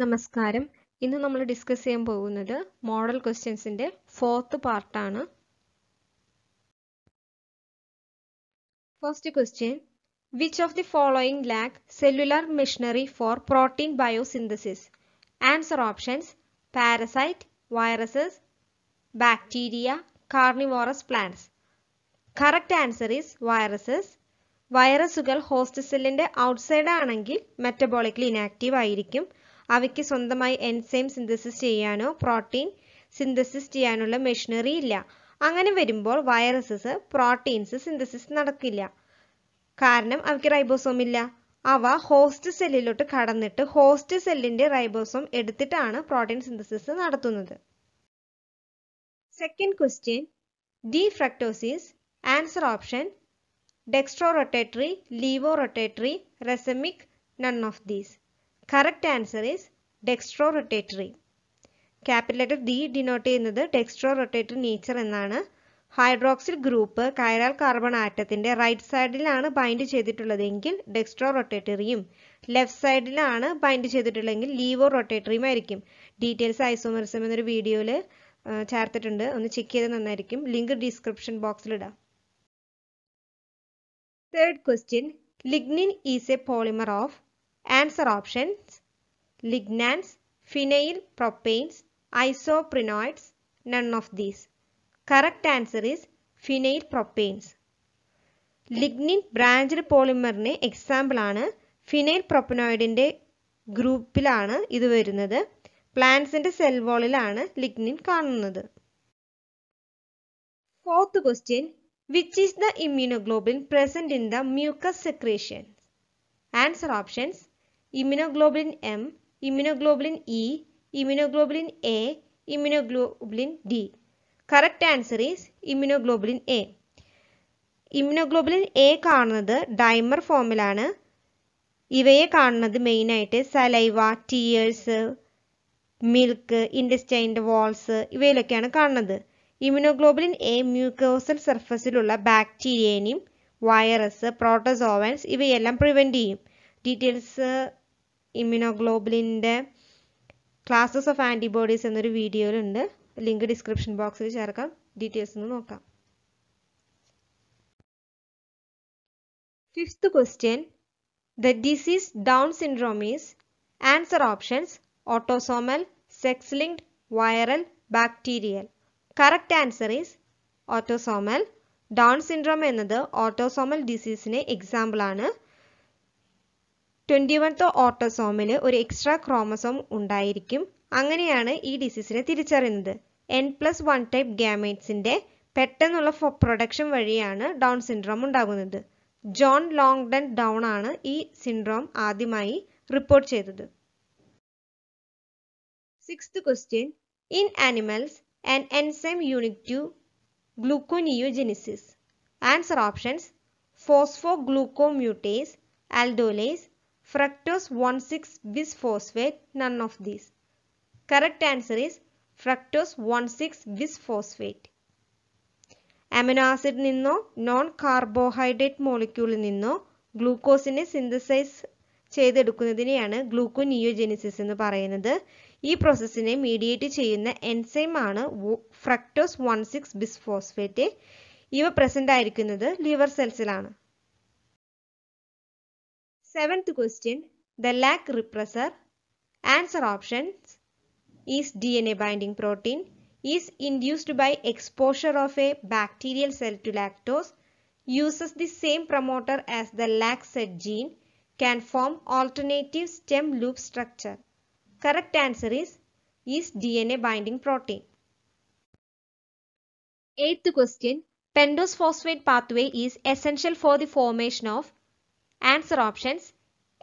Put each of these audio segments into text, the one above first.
നമസ്കാരം ഇന്ന് നമ്മൾ ഡിസ്കസ് ചെയ്യാൻ പോകുന്നത് മോഡൽ ക്വസ്റ്റ്യൻസിന്റെ ഫോർത്ത് പാർട്ടാണ് first question which of the following lack cellular machinery for protein biosynthesis answer options parasite viruses bacteria carnivorous plants correct answer is viruses വൈറസുകൾ host സെല്ലിന്റെ ഔട്ട്സൈഡ് ആണെങ്കിൽ മെറ്റബോളിക്കലി ഇനാക്റ്റീവ് ആയിരിക്കും അവയ്ക്ക് സ്വന്തമായി എൻസൈം സിന്തസിസ് ചെയ്യാനോ protein synthesis ചെയ്യാനുള്ള machinery ഇല്ല അങ്ങനെ വരുമ്പോൾ വൈറസസ് പ്രോട്ടീൻസ് സിന്തസിസ് നടക്കില്ല കാരണം അവയ്ക്ക് റൈബോസോം ഇല്ല അവ ഹോസ്റ്റ് സെല്ലിലോട്ട് കടന്നിട്ട് ഹോസ്റ്റ് സെല്ലിന്റെ റൈബോസോം എടുത്തിട്ടാണ് പ്രോട്ടീൻ സിന്തസിസ് നടത്തുന്നത് second question D fructose is answer option dextrorotatory laevorotatory racemic none of these correct answer is dextrorotatory capital letter D denote ചെയ്യുന്നത് ഡെക്സ്ട്രോ റൊട്ടേറ്ററി നേച്ചർ എന്നാണ് hydroxyl group chiral carbon ആറ്റത്തിന്റെ right സൈഡിലാണ് bind ചെയ്തിട്ടുള്ളതെങ്കിൽ dextro റൊട്ടേറ്ററിയും left സൈഡിലാണ് bind ചെയ്തിട്ടുള്ളതെങ്കിൽ laevo റൊട്ടേറ്ററിയും ആയിരിക്കും ഡീറ്റെയിൽസ് ഐസോമറിസം എന്നൊരു വീഡിയോയിൽ ചേർത്തിട്ടുണ്ട് ഒന്ന് ചെക്ക് ചെയ്ത് നന്നായിരിക്കും ലിങ്ക് ഡിസ്ക്രിപ്ഷൻ ബോക്സിലിടാം third question lignin is a polymer of answer options lignans phenyl propanes isoprenoids none of these correct answer is phenyl propanes lignin branched പോളിമറിന് എക്സാമ്പിളാണ് ഫിനൈൽ പ്രൊപ്പനോയിഡിൻ്റെ ഗ്രൂപ്പിലാണ് ഇത് വരുന്നത് പ്ലാന്റ്സിൻ്റെ സെൽ വോളിലാണ് ലിഗ്നിൻ കാണുന്നത് fourth question which is the immunoglobin present in the mucus secretion answer options immunoglobulin M immunoglobulin E e, immunoglobulin A immunoglobulin D correct answer is immunoglobulin A immunoglobulin A കാണുന്നത് dimer ഫോമിലാണ് ഇവയെ കാണുന്നത് മെയിനായിട്ട് saliva tears milk ഇൻഡസ്റ്റൈൻ്റെ walls ഇവയിലൊക്കെയാണ് കാണുന്നത് immunoglobulin A mucosal സർഫസിലുള്ള ബാക്ടീരിയനെയും വൈറസ് പ്രോട്ടോസോവൻസ് ഇവയെല്ലാം പ്രിവെൻറ്റ് ചെയ്യും ഡീറ്റെയിൽസ് ഇമ്മ്യൂണോഗ്ലോബുലിൻ്റെ ക്ലാസസ് ഓഫ് ആൻറ്റിബോഡീസ് എന്നൊരു വീഡിയോയിലുണ്ട് ലിങ്ക് ഡിസ്ക്രിപ്ഷൻ ബോക്സിൽ ചേർക്കാം ഡീറ്റെയിൽസ് ഒന്ന് നോക്കാം fifth question the disease Down syndrome is answer options autosomal sex linked viral bacterial correct answer is autosomal Down syndrome എന്നത് ഓട്ടോസോമൽ ഡിസീസിന് എക്സാമ്പിളാണ് ട്വൻറ്റി വൺത്തോ ഓട്ടോസോമിൽ ഒരു എക്സ്ട്രാ ക്രോമസോം ഉണ്ടായിരിക്കും അങ്ങനെയാണ് ഈ ഡിസീസിനെ തിരിച്ചറിയുന്നത് എൻ പ്ലസ് വൺ ടൈപ്പ് ഗ്യാമേറ്റ്സിൻ്റെ പെട്ടെന്നുള്ള പ്രൊഡക്ഷൻ വഴിയാണ് ഡൗൺ സിൻഡ്രോം ഉണ്ടാകുന്നത് ജോൺ ലോങ്ഡൻ ഡൗൺ ആണ് ഈ സിൻഡ്രോം ആദ്യമായി റിപ്പോർട്ട് ചെയ്തത് sixth question in animals and enzyme unit to gluconeogenesis answer options phosphoglucomutase aldolase fructose 1,6 bisphosphate, none of these. Correct answer is fructose 1,6 bisphosphate. Amino acid നിന്നോ non carbohydrate മോളിക്യൂളിൽ നിന്നോ ഗ്ലൂക്കോസിനെ synthesise ചെയ്തെടുക്കുന്നതിനെയാണ് ഗ്ലൂക്കോനിയോജെനിസിസ് എന്ന് പറയുന്നത് ഈ പ്രോസസ്സിനെ മീഡിയേറ്റ് ചെയ്യുന്ന എൻസൈം ആണ് ഫ്രക്ടോസ് വൺ സിക്സ് ബിസ്ഫോസ്ഫേറ്റ് ഇവ പ്രസൻ്റ് ആയിരിക്കുന്നത് ലിവർ സെൽസിലാണ് Seventh question, the lac repressor. Answer options is DNA binding protein, is induced by exposure of a bacterial cell to lactose, uses the same promoter as the lac set gene, can form alternative stem loop structure. Correct answer is, is DNA binding protein. Eighth question, pentose phosphate pathway is essential for the formation of answer options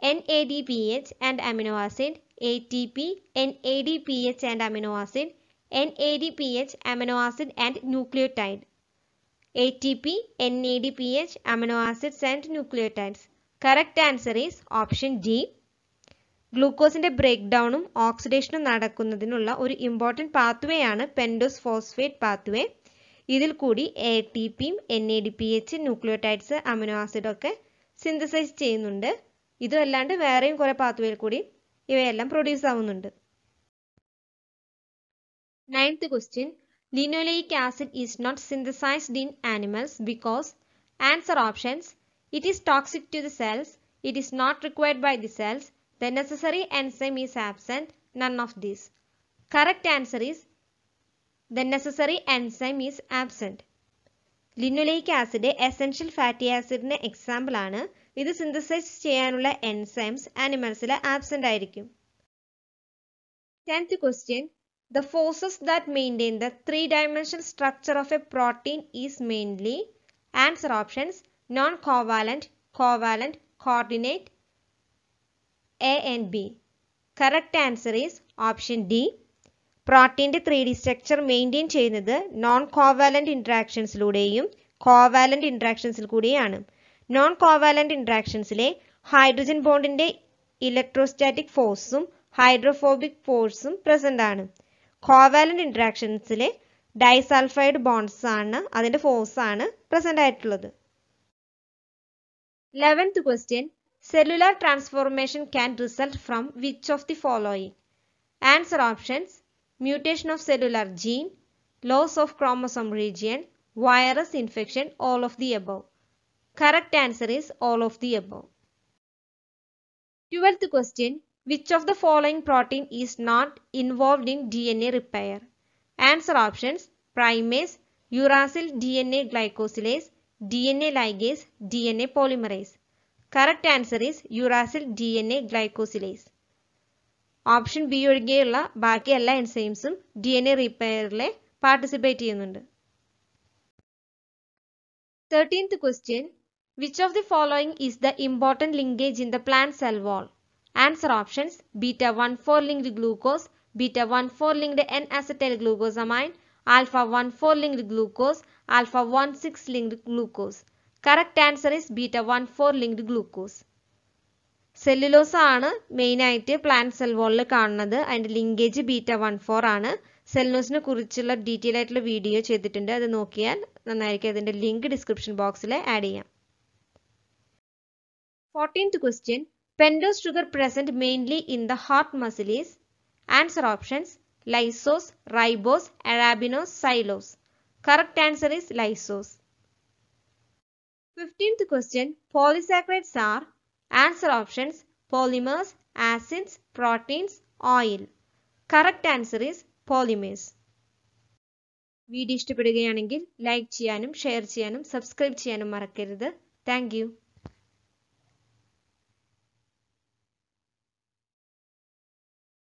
N A D P H and amino acid A T P N A D P H and amino acid N A D P H amino acid and nucleotide A T P N A D P H amino acids and nucleotides correct answer is option D ഗ്ലൂക്കോസിന്റെ break ഡൗണും ഓക്സിഡേഷനും നടക്കുന്നതിനുള്ള ഒരു important pathway ആണ് pentose phosphate pathway ഇതിൽ കൂടി A T പിയും N A D P H nucleotides amino ആസിഡൊക്കെ സിന്തസൈസ് ചെയ്യുന്നുണ്ട് ഇതുമല്ലാണ്ട് വേറെയും കുറെ പാത്വേയിൽ കൂടി ഇവയെല്ലാം പ്രൊഡ്യൂസ് ആവുന്നുണ്ട് ninth question linoleic acid is not synthesised in animals because answer options it is toxic to the cells it is not required by the cells the necessary enzyme is absent none of these correct answer is the necessary enzyme is absent linoleic acid essential fatty ആസിഡിന് example ആണ് ഇത് synthesise ചെയ്യാനുള്ള enzymes ആനിമൽസിൽ absent ആയിരിക്കും tenth question the forces that maintain the three dimension structure of a protein is mainly answer options non covalent covalent coordinate A and B correct answer is option D പ്രോട്ടീൻ്റെ three D structure maintain ചെയ്യുന്നത് non covalent ഇൻട്രാക്ഷൻസിലൂടെയും covalent ഇൻട്രാക്ഷൻസിൽ കൂടിയാണ് non covalent ഇൻട്രാക്ഷൻസിലെ hydrogen ബോണ്ടിൻ്റെ electrostatic ഫോഴ്സും hydrophobic ഫോഴ്സും present ആണ് കോവാലൻ്റ് ഇൻട്രാക്ഷൻസിലെ ഡൈസൾഫൈഡ് ബോണ്ട്സ് ആണ് അതിൻ്റെ ഫോഴ്സ് ആണ് പ്രസൻ്റ് ആയിട്ടുള്ളത് eleventh question cellular transformation can result from which of the following answer options mutation of cellular gene, loss of chromosome region, virus infection, all of the above. Correct answer is all of the above. 12th question. Which of the following protein is not involved in DNA repair? Answer options primase, uracil DNA glycosylase, DNA ligase, DNA polymerase. Correct answer is uracil DNA glycosylase. Option B ഒഴികെയുള്ള ബാക്കി എല്ലാ എൻസൈംസും D N A റിപ്പയറിലെ participate ചെയ്യുന്നുണ്ട് thirteenth question which of the following is the important linkage in the plant cell wall answer options beta one four linked glucose beta one four linked N glucose amine alpha one four linked glucose alpha one six linked glucose correct answer is beta one four linked glucose cellulose ആണ് main ആയിട്ട് plant cell വോളിൽ കാണുന്നത് അതിന്റെ linkage beta one four ആണ് സെല്ലുലോസിനെ കുറിച്ചുള്ള detail ആയിട്ടുള്ള video ചെയ്തിട്ടുണ്ട് അത് നോക്കിയാൽ നന്നായിരിക്കും അതിന്റെ ലിങ്ക് ഡിസ്ക്രിപ്ഷൻ ബോക്സിൽ ആഡ് ചെയ്യാം fourteenth question pentose sugar present mainly in the heart muscles answer options lyxose ribose arabinose xylose correct answer is lyxose fifteenth question polysaccharides are answer options polymers, acids, proteins, oil. Correct answer is polymers. Video ഇഷ്ടപ്പെടുകയാണെങ്കിൽ like ചെയ്യാനും share ചെയ്യാനും subscribe ചെയ്യാനും മറക്കരുത് thank